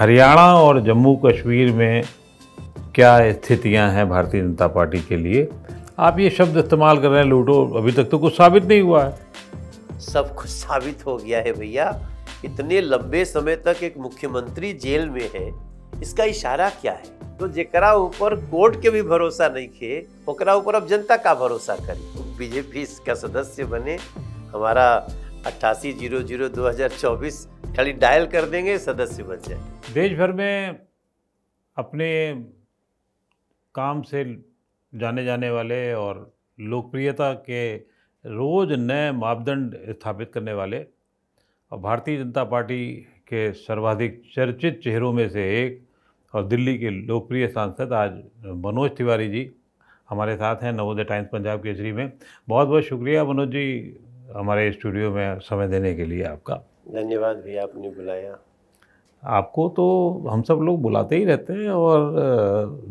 हरियाणा और जम्मू कश्मीर में क्या स्थितियां हैं भारतीय जनता पार्टी के लिए आप ये शब्द इस्तेमाल कर रहे हैं लूटो अभी तक तो कुछ साबित नहीं हुआ है सब कुछ साबित हो गया है भैया इतने लंबे समय तक एक मुख्यमंत्री जेल में है इसका इशारा क्या है तो जरा ऊपर कोर्ट के भी भरोसा नहीं थे ओकरा ऊपर अब जनता का भरोसा करे बीजेपी इसका सदस्य बने हमारा अट्ठासी जीरो जीरो दो हजार चौबीस खाली डायल कर देंगे सदस्य बन जाए देश भर में अपने काम से जाने जाने वाले और लोकप्रियता के रोज़ नए मापदंड स्थापित करने वाले और भारतीय जनता पार्टी के सर्वाधिक चर्चित चेहरों में से एक और दिल्ली के लोकप्रिय सांसद आज मनोज तिवारी जी हमारे साथ हैं नवोदय टाइम्स पंजाब केसरी में बहुत बहुत शुक्रिया मनोज जी हमारे स्टूडियो में समय देने के लिए आपका धन्यवाद भैया आपने बुलाया आपको तो हम सब लोग बुलाते ही रहते हैं और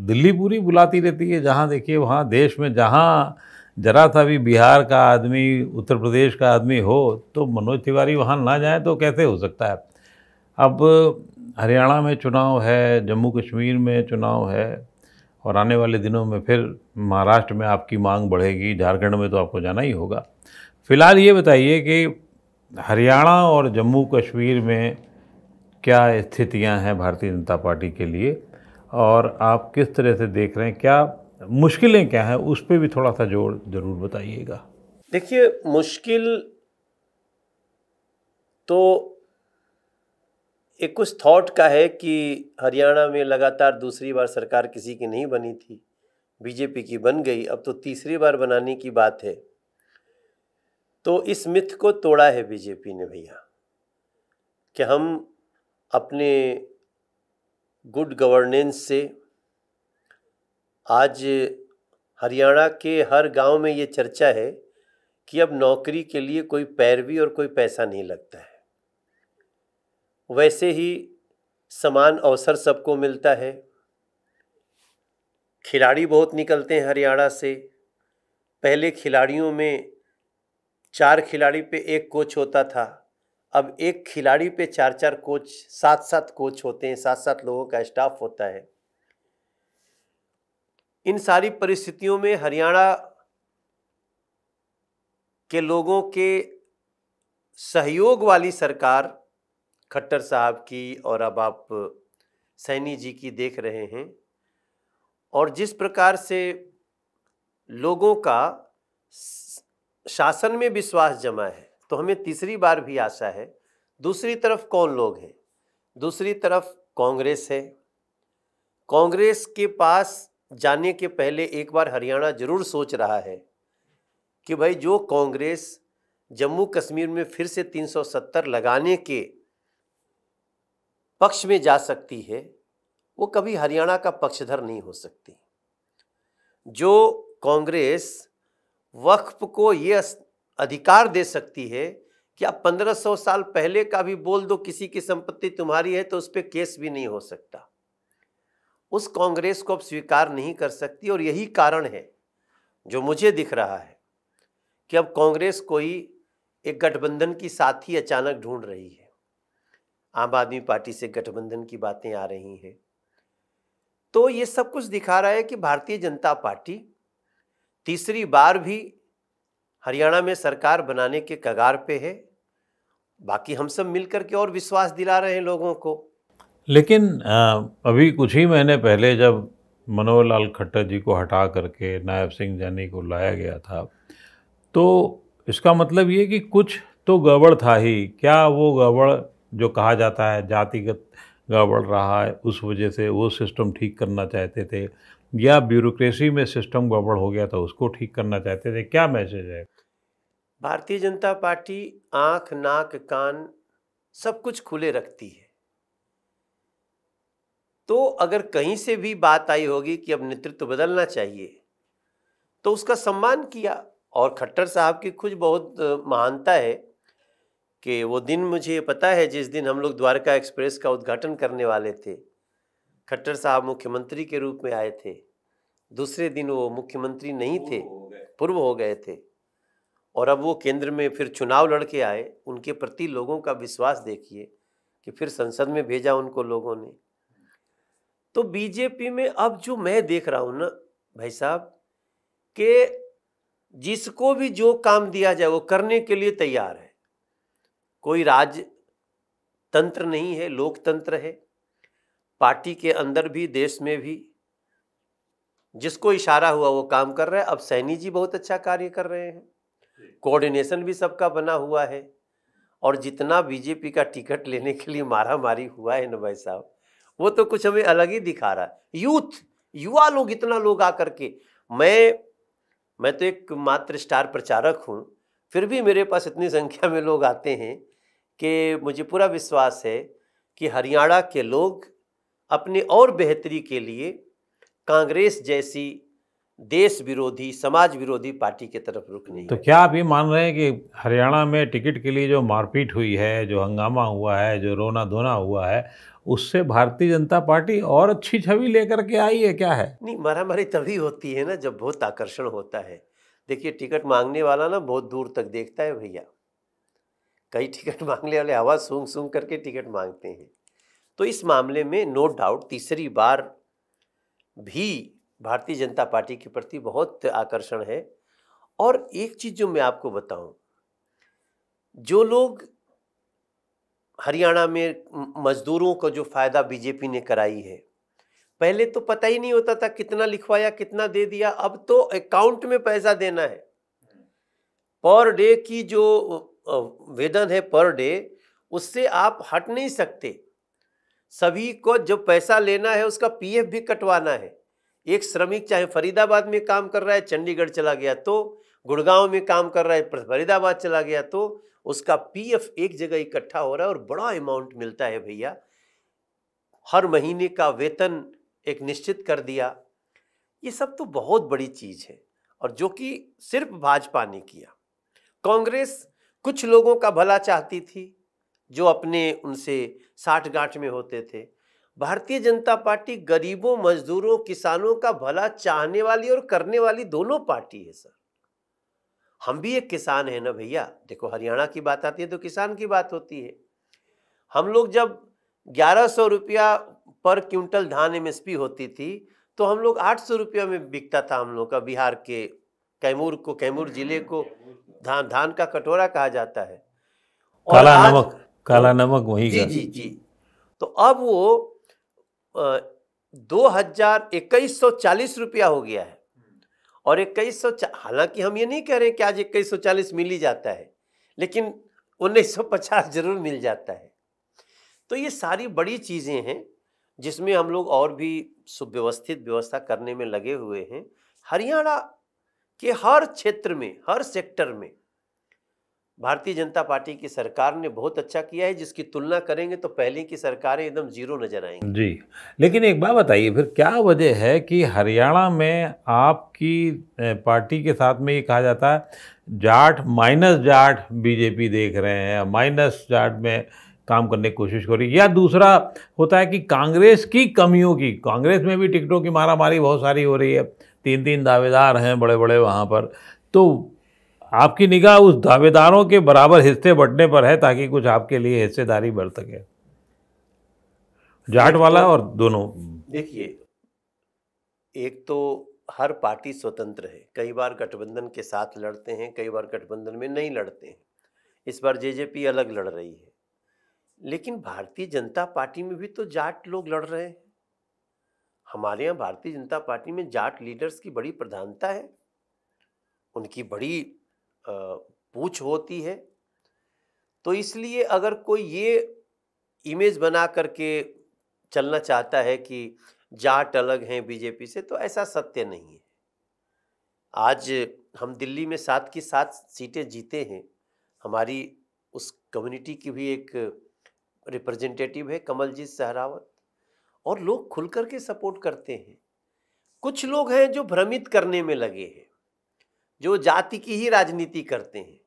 दिल्ली पूरी बुलाती रहती है जहाँ देखिए वहाँ देश में जहाँ जरा सा भी बिहार का आदमी उत्तर प्रदेश का आदमी हो तो मनोज तिवारी वहाँ ना जाए तो कैसे हो सकता है अब हरियाणा में चुनाव है जम्मू कश्मीर में चुनाव है और आने वाले दिनों में फिर महाराष्ट्र में आपकी मांग बढ़ेगी झारखंड में तो आपको जाना ही होगा फ़िलहाल ये बताइए कि हरियाणा और जम्मू कश्मीर में क्या स्थितियां हैं भारतीय जनता पार्टी के लिए और आप किस तरह से देख रहे हैं क्या मुश्किलें क्या हैं उस पर भी थोड़ा सा जोर ज़रूर बताइएगा देखिए मुश्किल तो एक कुछ थॉट का है कि हरियाणा में लगातार दूसरी बार सरकार किसी की नहीं बनी थी बीजेपी की बन गई अब तो तीसरी बार बनाने की बात है तो इस मिथ को तोड़ा है बीजेपी ने भैया कि हम अपने गुड गवर्नेंस से आज हरियाणा के हर गांव में ये चर्चा है कि अब नौकरी के लिए कोई पैरवी और कोई पैसा नहीं लगता है वैसे ही समान अवसर सबको मिलता है खिलाड़ी बहुत निकलते हैं हरियाणा से पहले खिलाड़ियों में चार खिलाड़ी पे एक कोच होता था अब एक खिलाड़ी पे चार चार कोच सात सात कोच होते हैं सात सात लोगों का स्टाफ होता है इन सारी परिस्थितियों में हरियाणा के लोगों के सहयोग वाली सरकार खट्टर साहब की और अब आप सैनी जी की देख रहे हैं और जिस प्रकार से लोगों का शासन में विश्वास जमा है तो हमें तीसरी बार भी आशा है दूसरी तरफ कौन लोग हैं दूसरी तरफ कांग्रेस है कांग्रेस के पास जाने के पहले एक बार हरियाणा जरूर सोच रहा है कि भाई जो कांग्रेस जम्मू कश्मीर में फिर से 370 लगाने के पक्ष में जा सकती है वो कभी हरियाणा का पक्षधर नहीं हो सकती जो कांग्रेस वक्फ को ये अधिकार दे सकती है कि आप पंद्रह सौ साल पहले का भी बोल दो किसी की संपत्ति तुम्हारी है तो उस पर केस भी नहीं हो सकता उस कांग्रेस को अब स्वीकार नहीं कर सकती और यही कारण है जो मुझे दिख रहा है कि अब कांग्रेस कोई एक गठबंधन की साथी अचानक ढूंढ रही है आम आदमी पार्टी से गठबंधन की बातें आ रही हैं तो ये सब कुछ दिखा रहा है कि भारतीय जनता पार्टी तीसरी बार भी हरियाणा में सरकार बनाने के कगार पे है बाकी हम सब मिलकर के और विश्वास दिला रहे हैं लोगों को लेकिन अभी कुछ ही महीने पहले जब मनोहर लाल खट्टर जी को हटा करके नायब सिंह जानी को लाया गया था तो इसका मतलब ये कि कुछ तो गड़बड़ था ही क्या वो गड़बड़ जो कहा जाता है जातिगत गड़बड़ रहा है उस वजह से वो सिस्टम ठीक करना चाहते थे या ब्यूरोक्रेसी में सिस्टम गड़बड़ हो गया था उसको ठीक करना चाहते थे क्या मैसेज है भारतीय जनता पार्टी आंख नाक कान सब कुछ खुले रखती है तो अगर कहीं से भी बात आई होगी कि अब नेतृत्व बदलना चाहिए तो उसका सम्मान किया और खट्टर साहब की कुछ बहुत महानता है कि वो दिन मुझे पता है जिस दिन हम लोग द्वारका एक्सप्रेस का उद्घाटन करने वाले थे खट्टर साहब मुख्यमंत्री के रूप में आए थे दूसरे दिन वो मुख्यमंत्री नहीं थे पूर्व हो गए थे और अब वो केंद्र में फिर चुनाव लड़के आए उनके प्रति लोगों का विश्वास देखिए कि फिर संसद में भेजा उनको लोगों ने तो बीजेपी में अब जो मैं देख रहा हूँ ना भाई साहब के जिसको भी जो काम दिया जाए वो करने के लिए तैयार है कोई तंत्र नहीं है लोकतंत्र है पार्टी के अंदर भी देश में भी जिसको इशारा हुआ वो काम कर रहा है अब सैनी जी बहुत अच्छा कार्य कर रहे हैं कोऑर्डिनेशन भी सबका बना हुआ है और जितना बीजेपी का टिकट लेने के लिए मारा मारी हुआ है ना भाई साहब वो तो कुछ हमें अलग ही दिखा रहा है यूथ युवा लोग इतना लोग आकर के मैं मैं तो एक मात्र स्टार प्रचारक हूँ फिर भी मेरे पास इतनी संख्या में लोग आते हैं कि मुझे पूरा विश्वास है कि हरियाणा के लोग अपनी और बेहतरी के लिए कांग्रेस जैसी देश विरोधी समाज विरोधी पार्टी की तरफ रुक नहीं तो क्या आप ये मान रहे हैं कि हरियाणा में टिकट के लिए जो मारपीट हुई है जो हंगामा हुआ है जो रोना धोना हुआ है उससे भारतीय जनता पार्टी और अच्छी छवि लेकर के आई है क्या है नहीं मारामारी तभी होती है ना जब बहुत आकर्षण होता है देखिए टिकट मांगने वाला ना बहुत दूर तक देखता है भैया कई टिकट मांगने वाले आवाज़ सूंघ सूंघ करके टिकट मांगते हैं तो इस मामले में नो डाउट तीसरी बार भी भारतीय जनता पार्टी के प्रति बहुत आकर्षण है और एक चीज़ जो मैं आपको बताऊं जो लोग हरियाणा में मजदूरों को जो फ़ायदा बीजेपी ने कराई है पहले तो पता ही नहीं होता था कितना लिखवाया कितना दे दिया अब तो अकाउंट में पैसा देना है पर डे की जो वेदन है पर डे उससे आप हट नहीं सकते सभी को जो पैसा लेना है उसका पीएफ भी कटवाना है एक श्रमिक चाहे फरीदाबाद में काम कर रहा है चंडीगढ़ चला गया तो गुड़गांव में काम कर रहा है फरीदाबाद चला गया तो उसका पीएफ एक जगह इकट्ठा हो रहा है और बड़ा अमाउंट मिलता है भैया हर महीने का वेतन एक निश्चित कर दिया ये सब तो बहुत बड़ी चीज़ है और जो कि सिर्फ भाजपा ने किया कांग्रेस कुछ लोगों का भला चाहती थी जो अपने उनसे साठ गांठ में होते थे भारतीय जनता पार्टी गरीबों मजदूरों किसानों का भला चाहने वाली और करने वाली दोनों पार्टी है सर हम भी एक किसान है ना भैया देखो हरियाणा की बात आती है तो किसान की बात होती है हम लोग जब ग्यारह सौ रुपया पर क्विंटल धान एमएसपी होती थी तो हम लोग आठ सौ रुपया में बिकता था हम लोग का बिहार के कैमूर को कैमूर जिले को धान धान का कटोरा कहा जाता है और काला नमक काला नमक वही जी जी जी तो अब वो दो हजार इक्कीस सौ चालीस रुपया हो गया है और इक्कीस सौ हालांकि हम ये नहीं कह रहे हैं कि आज इक्कीस सौ चालीस मिल ही जाता है लेकिन उन्नीस सौ पचास जरूर मिल जाता है तो ये सारी बड़ी चीज़ें हैं जिसमें हम लोग और भी सुव्यवस्थित व्यवस्था करने में लगे हुए हैं हरियाणा के हर क्षेत्र में हर सेक्टर में भारतीय जनता पार्टी की सरकार ने बहुत अच्छा किया है जिसकी तुलना करेंगे तो पहले की सरकारें एकदम जीरो नजर आएंगी जी लेकिन एक बात बताइए फिर क्या वजह है कि हरियाणा में आपकी पार्टी के साथ में ये कहा जाता है जाट माइनस जाट बीजेपी देख रहे हैं माइनस जाट में काम करने की कोशिश हो रही है या दूसरा होता है कि कांग्रेस की कमियों की कांग्रेस में भी टिकटों की मारामारी बहुत सारी हो रही है तीन तीन दावेदार हैं बड़े बड़े वहाँ पर तो आपकी निगाह उस दावेदारों के बराबर हिस्से बढ़ने पर है ताकि कुछ आपके लिए हिस्सेदारी बढ़ सके जाट वाला और दोनों देखिए एक तो हर पार्टी स्वतंत्र है कई बार गठबंधन के साथ लड़ते हैं कई बार गठबंधन में नहीं लड़ते हैं इस बार जेजेपी अलग लड़ रही है लेकिन भारतीय जनता पार्टी में भी तो जाट लोग लड़ रहे हैं हमारे यहाँ भारतीय जनता पार्टी में जाट लीडर्स की बड़ी प्रधानता है उनकी बड़ी पूछ होती है तो इसलिए अगर कोई ये इमेज बना करके चलना चाहता है कि जाट अलग हैं बीजेपी से तो ऐसा सत्य नहीं है आज हम दिल्ली में सात की सात सीटें जीते हैं हमारी उस कम्युनिटी की भी एक रिप्रेजेंटेटिव है कमलजीत सहरावत और लोग खुल कर के सपोर्ट करते हैं कुछ लोग हैं जो भ्रमित करने में लगे हैं जो जाति की ही राजनीति करते हैं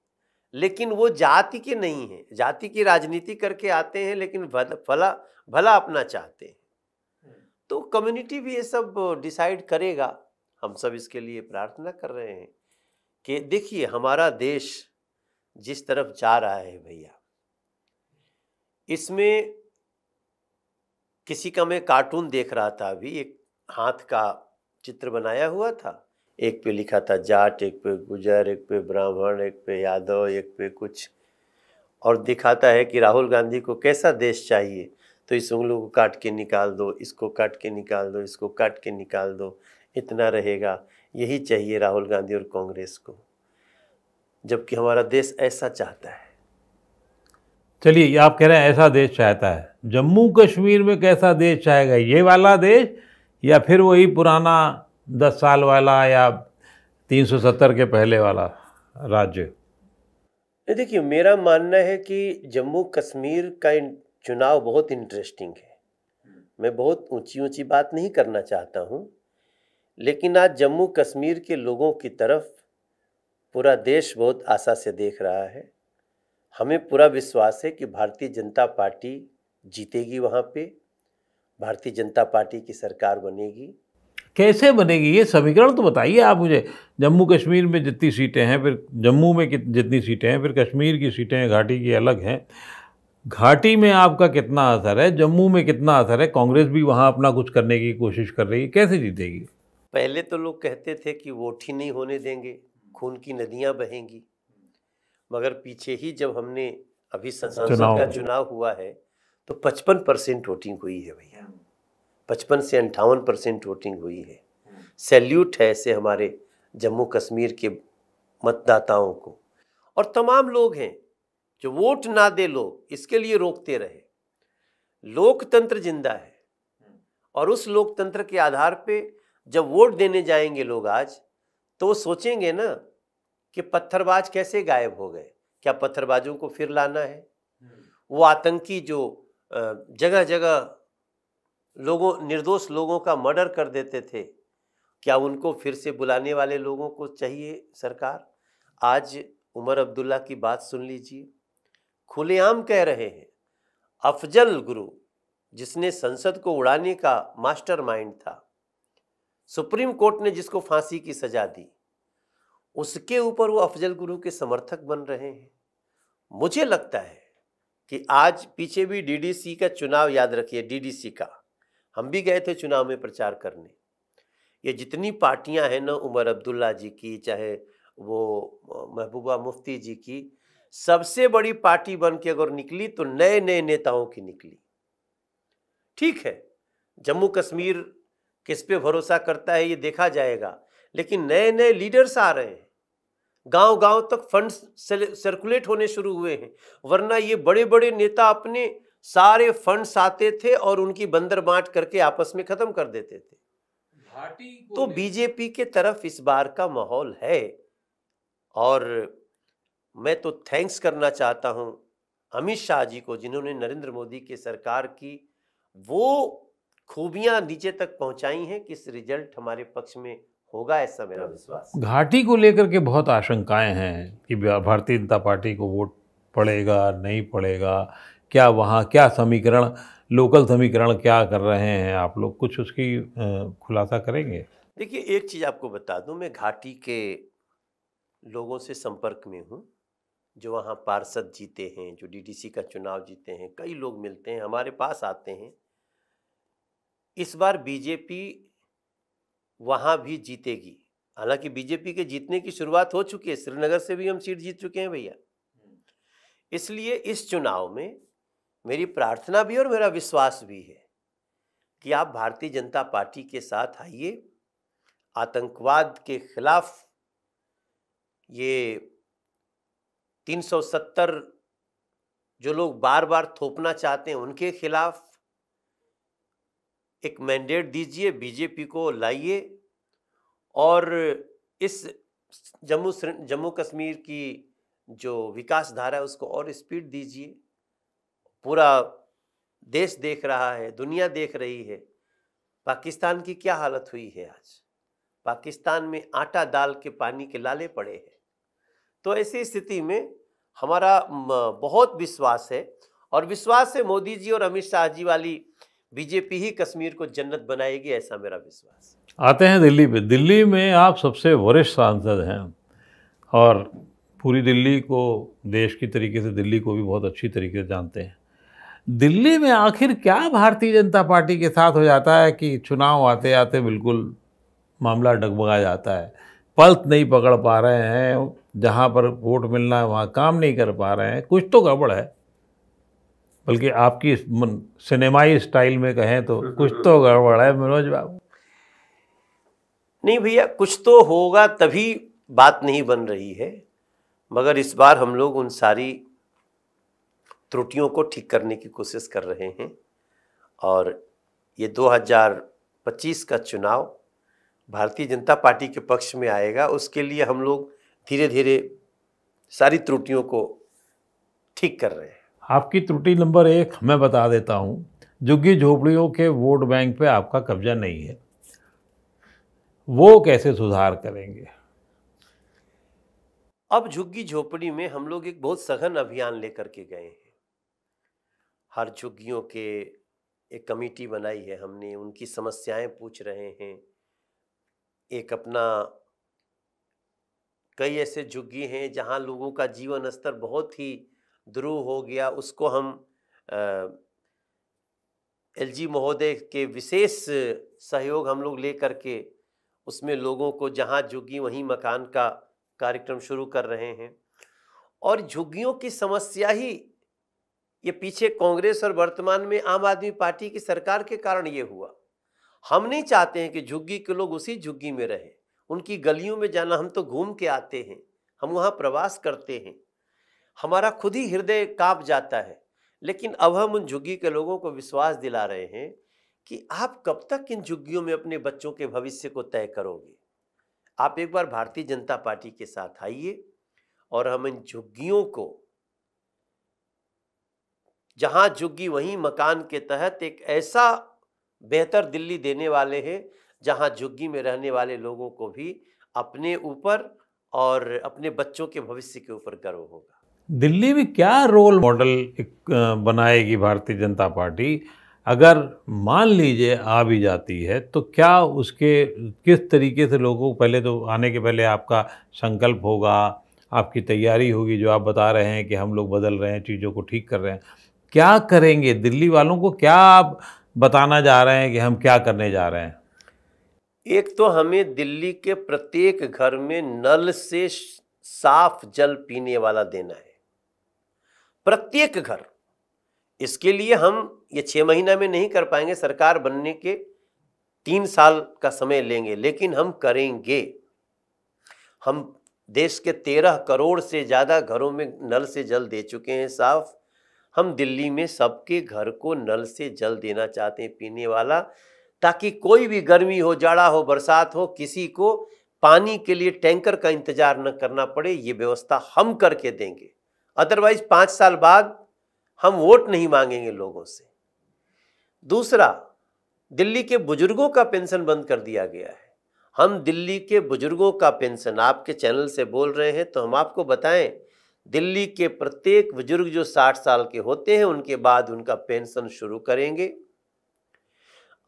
लेकिन वो जाति के नहीं हैं जाति की राजनीति करके आते हैं लेकिन भला भला अपना चाहते हैं तो कम्युनिटी भी ये सब डिसाइड करेगा हम सब इसके लिए प्रार्थना कर रहे हैं कि देखिए हमारा देश जिस तरफ जा रहा है भैया इसमें किसी का मैं कार्टून देख रहा था अभी एक हाथ का चित्र बनाया हुआ था एक पे लिखा था जाट एक पे गुजर एक पे ब्राह्मण एक पे यादव एक पे कुछ और दिखाता है कि राहुल गांधी को कैसा देश चाहिए तो इस उंगलों को काट के निकाल दो इसको काट के निकाल दो इसको काट के निकाल दो इतना रहेगा यही चाहिए राहुल गांधी और कांग्रेस को जबकि हमारा देश ऐसा चाहता है चलिए आप कह रहे हैं ऐसा देश चाहता है जम्मू कश्मीर में कैसा देश चाहेगा ये वाला देश या फिर वही पुराना दस साल वाला या तीन सौ सत्तर के पहले वाला राज्य देखिए मेरा मानना है कि जम्मू कश्मीर का चुनाव बहुत इंटरेस्टिंग है मैं बहुत ऊंची ऊंची बात नहीं करना चाहता हूं लेकिन आज जम्मू कश्मीर के लोगों की तरफ पूरा देश बहुत आशा से देख रहा है हमें पूरा विश्वास है कि भारतीय जनता पार्टी जीतेगी वहाँ पे भारतीय जनता पार्टी की सरकार बनेगी कैसे बनेगी ये समीकरण तो बताइए आप मुझे जम्मू कश्मीर में जितनी सीटें हैं फिर जम्मू में जितनी सीटें हैं फिर कश्मीर की सीटें हैं घाटी की अलग हैं घाटी में आपका कितना असर है जम्मू में कितना असर है कांग्रेस भी वहाँ अपना कुछ करने की कोशिश कर रही है कैसे जीतेगी पहले तो लोग कहते थे कि वोट ही नहीं होने देंगे खून की नदियाँ बहेंगी मगर पीछे ही जब हमने अभी संसद का चुनाव हुआ है तो पचपन परसेंट वोटिंग हुई है भैया पचपन से अंठावन परसेंट वोटिंग हुई है सैल्यूट है ऐसे हमारे जम्मू कश्मीर के मतदाताओं को और तमाम लोग हैं जो वोट ना दे लोग इसके लिए रोकते रहे लोकतंत्र जिंदा है और उस लोकतंत्र के आधार पे जब वोट देने जाएंगे लोग आज तो वो सोचेंगे ना कि पत्थरबाज कैसे गायब हो गए क्या पत्थरबाजों को फिर लाना है वो आतंकी जो जगह जगह लोगों निर्दोष लोगों का मर्डर कर देते थे क्या उनको फिर से बुलाने वाले लोगों को चाहिए सरकार आज उमर अब्दुल्ला की बात सुन लीजिए खुलेआम कह रहे हैं अफजल गुरु जिसने संसद को उड़ाने का मास्टरमाइंड था सुप्रीम कोर्ट ने जिसको फांसी की सजा दी उसके ऊपर वो अफजल गुरु के समर्थक बन रहे हैं मुझे लगता है कि आज पीछे भी डीडीसी का चुनाव याद रखिए डीडीसी का हम भी गए थे चुनाव में प्रचार करने ये जितनी पार्टियां हैं ना उमर अब्दुल्ला जी की चाहे वो महबूबा मुफ्ती जी की सबसे बड़ी पार्टी बन के अगर निकली तो नए नए नेताओं की निकली ठीक है जम्मू कश्मीर किस पे भरोसा करता है ये देखा जाएगा लेकिन नए नए लीडर्स आ रहे हैं गांव गांव तक फंड्स सर्कुलेट होने शुरू हुए हैं वरना ये बड़े बड़े नेता अपने सारे फंड्स आते थे और उनकी बंदर बांट करके आपस में खत्म कर देते थे तो बीजेपी के तरफ इस बार का माहौल है और मैं तो थैंक्स करना चाहता हूं अमित शाह जी को जिन्होंने नरेंद्र मोदी की सरकार की वो खूबियां नीचे तक पहुंचाई हैं कि इस रिजल्ट हमारे पक्ष में होगा ऐसा मेरा विश्वास घाटी को लेकर के बहुत आशंकाएं हैं कि भारतीय जनता पार्टी को वोट पड़ेगा नहीं पड़ेगा क्या वहाँ क्या समीकरण लोकल समीकरण क्या कर रहे हैं आप लोग कुछ उसकी खुलासा करेंगे देखिए एक चीज़ आपको बता दूं मैं घाटी के लोगों से संपर्क में हूँ जो वहाँ पार्षद जीते हैं जो डीडीसी का चुनाव जीते हैं कई लोग मिलते हैं हमारे पास आते हैं इस बार बीजेपी वहाँ भी जीतेगी हालांकि बीजेपी के जीतने की शुरुआत हो चुकी है श्रीनगर से भी हम सीट जीत चुके हैं भैया हम्म। इसलिए इस चुनाव में मेरी प्रार्थना भी और मेरा विश्वास भी है कि आप भारतीय जनता पार्टी के साथ आइए आतंकवाद के खिलाफ ये 370 जो लोग बार बार थोपना चाहते हैं उनके खिलाफ एक मैंडेट दीजिए बीजेपी को लाइए और इस जम्मू जम्मू कश्मीर की जो विकास धारा है उसको और स्पीड दीजिए पूरा देश देख रहा है दुनिया देख रही है पाकिस्तान की क्या हालत हुई है आज पाकिस्तान में आटा दाल के पानी के लाले पड़े हैं तो ऐसी स्थिति में हमारा बहुत विश्वास है और विश्वास है मोदी जी और अमित शाह जी वाली बीजेपी ही कश्मीर को जन्नत बनाएगी ऐसा मेरा विश्वास आते हैं दिल्ली पे दिल्ली में आप सबसे वरिष्ठ सांसद हैं और पूरी दिल्ली को देश की तरीके से दिल्ली को भी बहुत अच्छी तरीके से जानते हैं दिल्ली में आखिर क्या भारतीय जनता पार्टी के साथ हो जाता है कि चुनाव आते आते बिल्कुल मामला डगमगा जाता है पल्स नहीं पकड़ पा रहे हैं जहाँ पर वोट मिलना है वहाँ काम नहीं कर पा रहे हैं कुछ तो गड़बड़ है बल्कि आपकी सिनेमाई स्टाइल में कहें तो कुछ तो गड़बड़ है मनोज बाबू नहीं भैया कुछ तो होगा तभी बात नहीं बन रही है मगर इस बार हम लोग उन सारी त्रुटियों को ठीक करने की कोशिश कर रहे हैं और ये 2025 का चुनाव भारतीय जनता पार्टी के पक्ष में आएगा उसके लिए हम लोग धीरे धीरे सारी त्रुटियों को ठीक कर रहे हैं आपकी त्रुटि नंबर एक मैं बता देता हूँ झुग्गी झोपड़ियों के वोट बैंक पे आपका कब्जा नहीं है वो कैसे सुधार करेंगे अब झुग्गी झोपड़ी में हम लोग एक बहुत सघन अभियान लेकर के गए हैं हर झुग्गियों के एक कमेटी बनाई है हमने उनकी समस्याएं पूछ रहे हैं एक अपना कई ऐसे झुग्गी हैं जहां लोगों का जीवन स्तर बहुत ही ध्रुव हो गया उसको हम एल जी महोदय के विशेष सहयोग हम लोग ले करके उसमें लोगों को जहाँ झुग्गी वहीं मकान का कार्यक्रम शुरू कर रहे हैं और झुग्गियों की समस्या ही ये पीछे कांग्रेस और वर्तमान में आम आदमी पार्टी की सरकार के कारण ये हुआ हम नहीं चाहते हैं कि झुग्गी के लोग उसी झुग्गी में रहें उनकी गलियों में जाना हम तो घूम के आते हैं हम वहाँ प्रवास करते हैं हमारा खुद ही हृदय काँप जाता है लेकिन अब हम उन झुग्गी के लोगों को विश्वास दिला रहे हैं कि आप कब तक इन झुग्गियों में अपने बच्चों के भविष्य को तय करोगे आप एक बार भारतीय जनता पार्टी के साथ आइए और हम इन झुग्गियों को जहाँ जुग्गी वहीं मकान के तहत एक ऐसा बेहतर दिल्ली देने वाले हैं जहाँ जुग्गी में रहने वाले लोगों को भी अपने ऊपर और अपने बच्चों के भविष्य के ऊपर गर्व होगा दिल्ली में क्या रोल मॉडल बनाएगी भारतीय जनता पार्टी अगर मान लीजिए आ भी जाती है तो क्या उसके किस तरीके से लोगों को पहले तो आने के पहले आपका संकल्प होगा आपकी तैयारी होगी जो आप बता रहे हैं कि हम लोग बदल रहे हैं चीज़ों को ठीक कर रहे हैं क्या करेंगे दिल्ली वालों को क्या आप बताना जा रहे हैं कि हम क्या करने जा रहे हैं एक तो हमें दिल्ली के प्रत्येक घर में नल से साफ जल पीने वाला देना है प्रत्येक घर इसके लिए हम ये छः महीना में नहीं कर पाएंगे सरकार बनने के तीन साल का समय लेंगे लेकिन हम करेंगे हम देश के तेरह करोड़ से ज़्यादा घरों में नल से जल दे चुके हैं साफ हम दिल्ली में सबके घर को नल से जल देना चाहते हैं पीने वाला ताकि कोई भी गर्मी हो जाड़ा हो बरसात हो किसी को पानी के लिए टैंकर का इंतजार न करना पड़े ये व्यवस्था हम करके देंगे अदरवाइज पाँच साल बाद हम वोट नहीं मांगेंगे लोगों से दूसरा दिल्ली के बुजुर्गों का पेंशन बंद कर दिया गया है हम दिल्ली के बुजुर्गों का पेंशन आपके चैनल से बोल रहे हैं तो हम आपको बताएं दिल्ली के प्रत्येक बुजुर्ग जो 60 साल के होते हैं उनके बाद उनका पेंशन शुरू करेंगे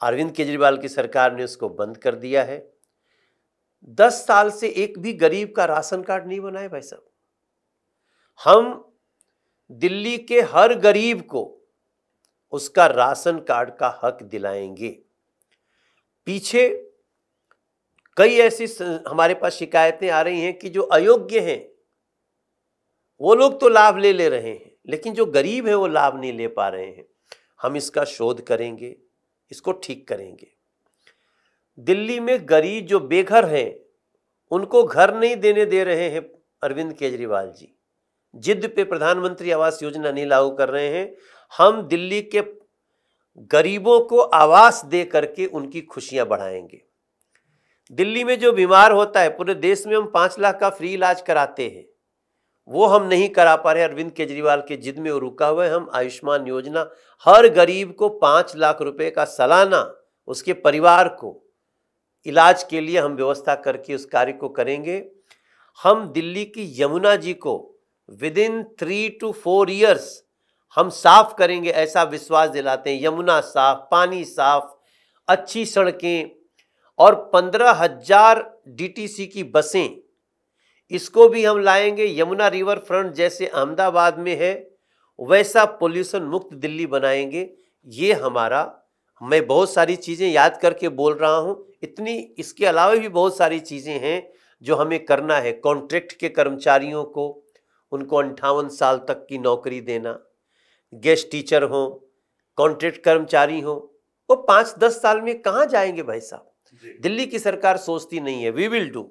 अरविंद केजरीवाल की सरकार ने उसको बंद कर दिया है दस साल से एक भी गरीब का राशन कार्ड नहीं बनाए भाई साहब हम दिल्ली के हर गरीब को उसका राशन कार्ड का हक दिलाएंगे पीछे कई ऐसी हमारे पास शिकायतें आ रही हैं कि जो अयोग्य हैं वो लोग तो लाभ ले ले रहे हैं लेकिन जो गरीब है वो लाभ नहीं ले पा रहे हैं हम इसका शोध करेंगे इसको ठीक करेंगे दिल्ली में गरीब जो बेघर हैं उनको घर नहीं देने दे रहे हैं अरविंद केजरीवाल जी जिद पे प्रधानमंत्री आवास योजना नहीं लागू कर रहे हैं हम दिल्ली के गरीबों को आवास दे करके उनकी खुशियां बढ़ाएंगे दिल्ली में जो बीमार होता है पूरे देश में हम पाँच लाख का फ्री इलाज कराते हैं वो हम नहीं करा पा रहे अरविंद केजरीवाल के जिद में वो रुका हुआ है हम आयुष्मान योजना हर गरीब को पाँच लाख रुपए का सालाना उसके परिवार को इलाज के लिए हम व्यवस्था करके उस कार्य को करेंगे हम दिल्ली की यमुना जी को within three to four years हम साफ करेंगे ऐसा विश्वास दिलाते हैं यमुना साफ पानी साफ अच्छी सड़कें और पंद्रह हजार डी की बसें इसको भी हम लाएंगे यमुना रिवर फ्रंट जैसे अहमदाबाद में है वैसा पोल्यूशन मुक्त दिल्ली बनाएंगे ये हमारा मैं बहुत सारी चीज़ें याद करके बोल रहा हूँ इतनी इसके अलावा भी बहुत सारी चीज़ें हैं जो हमें करना है कॉन्ट्रैक्ट के कर्मचारियों को उनको अंठावन साल तक की नौकरी देना गेस्ट टीचर हों कॉन्ट्रैक्ट कर्मचारी हों वो पाँच दस साल में कहाँ जाएंगे भाई साहब दिल्ली की सरकार सोचती नहीं है वी विल डू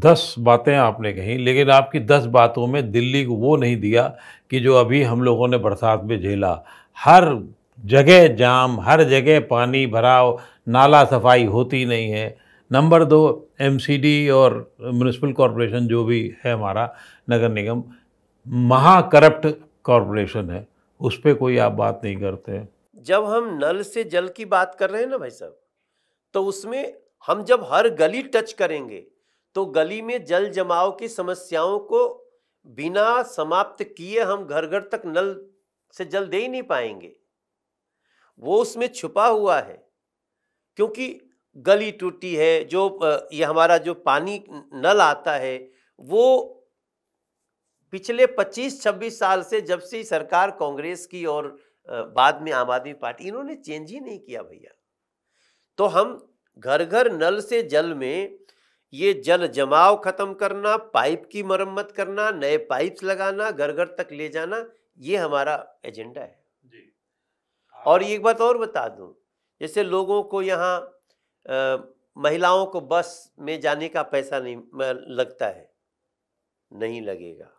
दस बातें आपने कही लेकिन आपकी दस बातों में दिल्ली को वो नहीं दिया कि जो अभी हम लोगों ने बरसात में झेला हर जगह जाम हर जगह पानी भराव नाला सफाई होती नहीं है नंबर दो एमसीडी और म्यूनसिपल कॉरपोरेशन जो भी है हमारा नगर निगम महा करप्ट कॉरपोरेशन है उस पर कोई आप बात नहीं करते हैं जब हम नल से जल की बात कर रहे हैं ना भाई साहब तो उसमें हम जब हर गली टच करेंगे तो गली में जल जमाव की समस्याओं को बिना समाप्त किए हम घर घर तक नल से जल दे ही नहीं पाएंगे वो उसमें छुपा हुआ है क्योंकि गली टूटी है जो ये हमारा जो पानी नल आता है वो पिछले 25-26 साल से जब से सरकार कांग्रेस की और बाद में आम आदमी पार्टी इन्होंने चेंज ही नहीं किया भैया तो हम घर घर नल से जल में ये जल जमाव खत्म करना पाइप की मरम्मत करना नए पाइप्स लगाना घर घर तक ले जाना ये हमारा एजेंडा है और एक बात और बता दूं जैसे लोगों को यहाँ महिलाओं को बस में जाने का पैसा नहीं लगता है नहीं लगेगा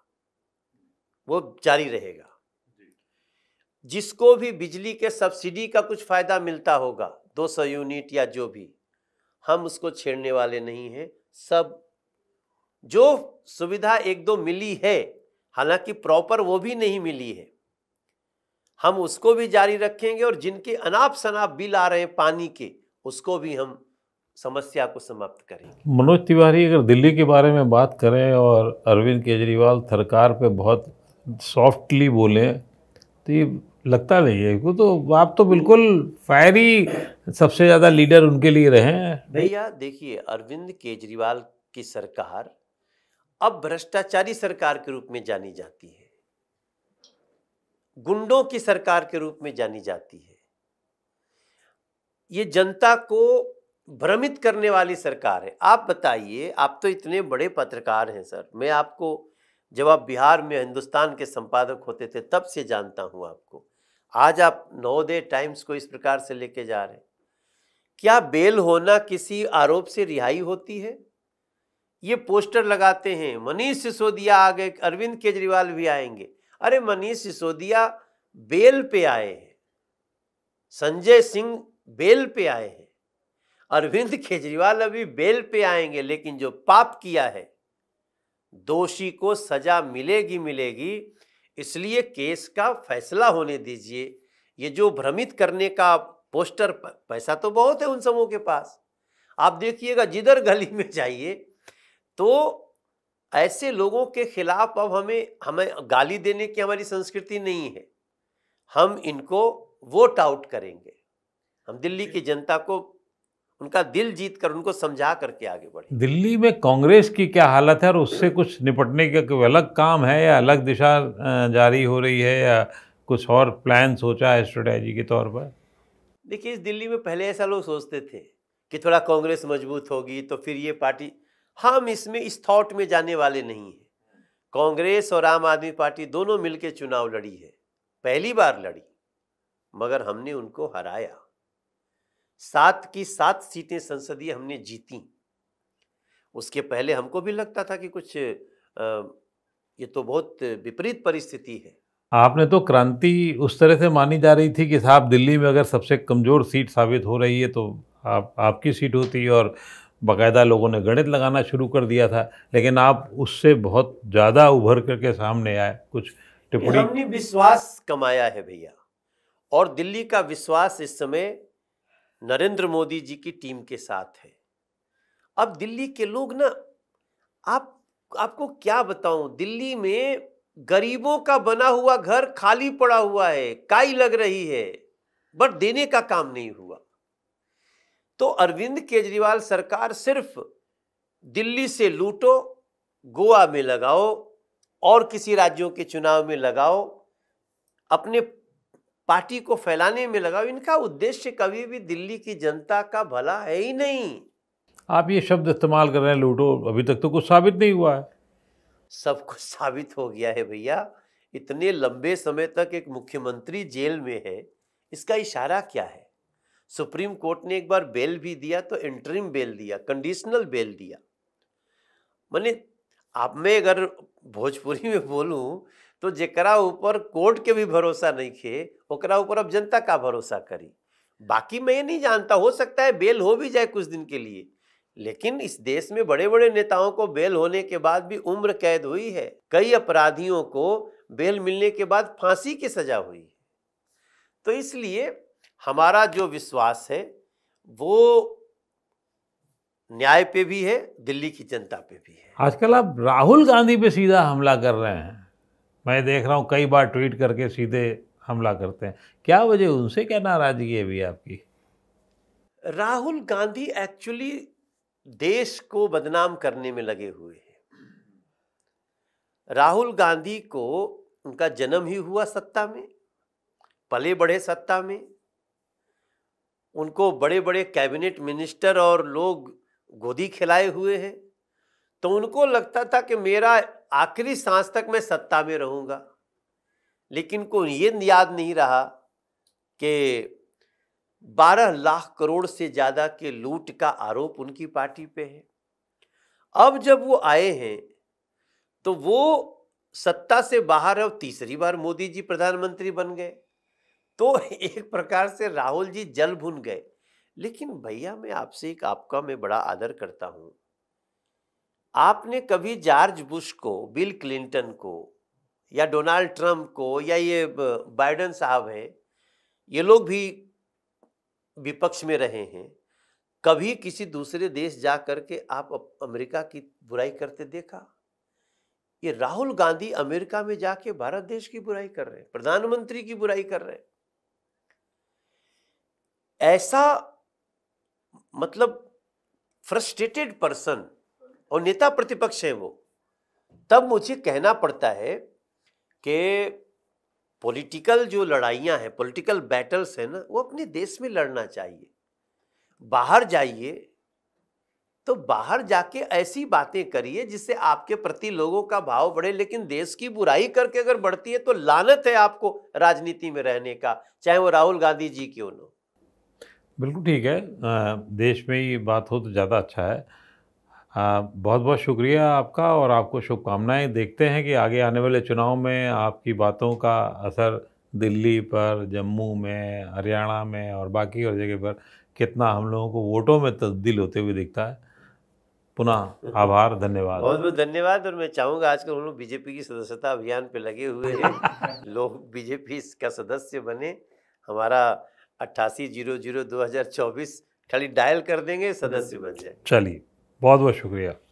वो जारी रहेगा जिसको भी बिजली के सब्सिडी का कुछ फ़ायदा मिलता होगा 200 यूनिट या जो भी हम उसको छेड़ने वाले नहीं हैं सब जो सुविधा एक दो मिली है हालांकि प्रॉपर वो भी नहीं मिली है हम उसको भी जारी रखेंगे और जिनके अनाप शनाप बिल आ रहे हैं पानी के उसको भी हम समस्या को समाप्त करेंगे मनोज तिवारी अगर दिल्ली के बारे में बात करें और अरविंद केजरीवाल सरकार पे बहुत सॉफ्टली बोलें तो ये लगता नहीं है तो आप तो बिल्कुल फायरी सबसे ज़्यादा लीडर उनके लिए रहे हैं भैया देखिए अरविंद केजरीवाल की सरकार अब भ्रष्टाचारी सरकार के रूप में जानी जाती है गुंडों की सरकार के रूप में जानी जाती है ये जनता को भ्रमित करने वाली सरकार है आप बताइए आप तो इतने बड़े पत्रकार हैं सर मैं आपको जब आप बिहार में हिंदुस्तान के संपादक होते थे तब से जानता हूं आपको आज आप नवोदय टाइम्स को इस प्रकार से लेके जा रहे क्या बेल होना किसी आरोप से रिहाई होती है ये पोस्टर लगाते हैं मनीष सिसोदिया आ गए अरविंद केजरीवाल भी आएंगे अरे मनीष सिसोदिया बेल पे आए हैं संजय सिंह बेल पे आए हैं अरविंद केजरीवाल अभी बेल पे आएंगे लेकिन जो पाप किया है दोषी को सजा मिलेगी मिलेगी इसलिए केस का फैसला होने दीजिए ये जो भ्रमित करने का पोस्टर पैसा तो बहुत है उन समूह के पास आप देखिएगा जिधर गली में जाइए तो ऐसे लोगों के खिलाफ अब हमें हमें गाली देने की हमारी संस्कृति नहीं है हम इनको वोट आउट करेंगे हम दिल्ली की जनता को उनका दिल जीत कर उनको समझा करके आगे बढ़े दिल्ली में कांग्रेस की क्या हालत है और उससे कुछ निपटने का कोई अलग काम है या अलग दिशा जारी हो रही है या कुछ और प्लान सोचा है स्ट्रेटेजी के तौर पर देखिए इस दिल्ली में पहले ऐसा लोग सोचते थे कि थोड़ा कांग्रेस मजबूत होगी तो फिर ये पार्टी हाँ, हम इसमें इस थॉट में जाने वाले नहीं हैं कांग्रेस और आम आदमी पार्टी दोनों मिलकर चुनाव लड़ी है पहली बार लड़ी मगर हमने उनको हराया सात की सात सीटें संसदीय हमने जीती उसके पहले हमको भी लगता था कि कुछ आ, ये तो बहुत विपरीत परिस्थिति है आपने तो क्रांति उस तरह से मानी जा रही थी कि साहब दिल्ली में अगर सबसे कमज़ोर सीट साबित हो रही है तो आप आपकी सीट होती और बाकायदा लोगों ने गणित लगाना शुरू कर दिया था लेकिन आप उससे बहुत ज़्यादा उभर करके सामने आए कुछ टिप्पणी हमने विश्वास कमाया है भैया और दिल्ली का विश्वास इस समय नरेंद्र मोदी जी की टीम के साथ है अब दिल्ली के लोग ना आप आपको क्या बताऊं दिल्ली में गरीबों का बना हुआ घर खाली पड़ा हुआ है काई लग रही है बट देने का काम नहीं हुआ तो अरविंद केजरीवाल सरकार सिर्फ दिल्ली से लूटो गोवा में लगाओ और किसी राज्यों के चुनाव में लगाओ अपने पार्टी को फैलाने में लगा इनका उद्देश्य कभी भी दिल्ली की जनता का भला है ही नहीं आप ये शब्द इस्तेमाल कर रहे हैं लूटो अभी तक तो कुछ साबित नहीं हुआ है सब कुछ साबित हो गया है भैया इतने लंबे समय तक एक मुख्यमंत्री जेल में है इसका इशारा क्या है सुप्रीम कोर्ट ने एक बार बेल भी दिया तो इंटरिम बेल दिया कंडीशनल बेल दिया मैंने आप में अगर भोजपुरी में बोलूं तो जरा ऊपर कोर्ट के भी भरोसा नहीं खे ओकरा ऊपर अब जनता का भरोसा करी बाकी मैं ये नहीं जानता हो सकता है बेल हो भी जाए कुछ दिन के लिए लेकिन इस देश में बड़े बड़े नेताओं को बेल होने के बाद भी उम्र कैद हुई है कई अपराधियों को बेल मिलने के बाद फांसी की सजा हुई है तो इसलिए हमारा जो विश्वास है वो न्याय पे भी है दिल्ली की जनता पे भी है आजकल आप राहुल गांधी पे सीधा हमला कर रहे हैं मैं देख रहा हूँ कई बार ट्वीट करके सीधे हमला करते हैं क्या वजह उनसे क्या नाराजगी है भी आपकी राहुल गांधी एक्चुअली देश को बदनाम करने में लगे हुए हैं राहुल गांधी को उनका जन्म ही हुआ सत्ता में पले बड़े सत्ता में उनको बड़े बड़े कैबिनेट मिनिस्टर और लोग गोदी खिलाए हुए हैं तो उनको लगता था कि मेरा आखिरी सांस तक मैं सत्ता में रहूँगा लेकिन को ये याद नहीं रहा कि 12 लाख करोड़ से ज़्यादा के लूट का आरोप उनकी पार्टी पे है अब जब वो आए हैं तो वो सत्ता से बाहर अब और तीसरी बार मोदी जी प्रधानमंत्री बन गए तो एक प्रकार से राहुल जी जल भुन गए लेकिन भैया मैं आपसे एक आपका मैं बड़ा आदर करता हूँ आपने कभी जॉर्ज बुश को बिल क्लिंटन को या डोनाल्ड ट्रंप को या ये बाइडन साहब हैं ये लोग भी विपक्ष में रहे हैं कभी किसी दूसरे देश जा कर के आप अमेरिका की बुराई करते देखा ये राहुल गांधी अमेरिका में जाके भारत देश की बुराई कर रहे हैं प्रधानमंत्री की बुराई कर रहे हैं ऐसा मतलब फ्रस्ट्रेटेड पर्सन और नेता प्रतिपक्ष है वो तब मुझे कहना पड़ता है कि पॉलिटिकल जो लड़ाइयाँ हैं पॉलिटिकल बैटल्स हैं ना वो अपने देश में लड़ना चाहिए बाहर जाइए तो बाहर जाके ऐसी बातें करिए जिससे आपके प्रति लोगों का भाव बढ़े लेकिन देश की बुराई करके अगर बढ़ती है तो लानत है आपको राजनीति में रहने का चाहे वो राहुल गांधी जी क्यों ना बिल्कुल ठीक है देश में ही बात हो तो ज़्यादा अच्छा है बहुत बहुत शुक्रिया आपका और आपको शुभकामनाएं देखते हैं कि आगे आने वाले चुनाव में आपकी बातों का असर दिल्ली पर जम्मू में हरियाणा में और बाकी और जगह पर कितना हम लोगों को वोटों में तब्दील होते हुए दिखता है पुनः आभार धन्यवाद बहुत बहुत धन्यवाद और मैं चाहूँगा आजकल हम लोग बीजेपी की सदस्यता अभियान पे लगे हुए हैं लोग बीजेपी का सदस्य बने हमारा अट्ठासी जीरो जीरो दो हज़ार चौबीस खाली डायल कर देंगे सदस्य बन जाए चलिए बहुत बहुत शुक्रिया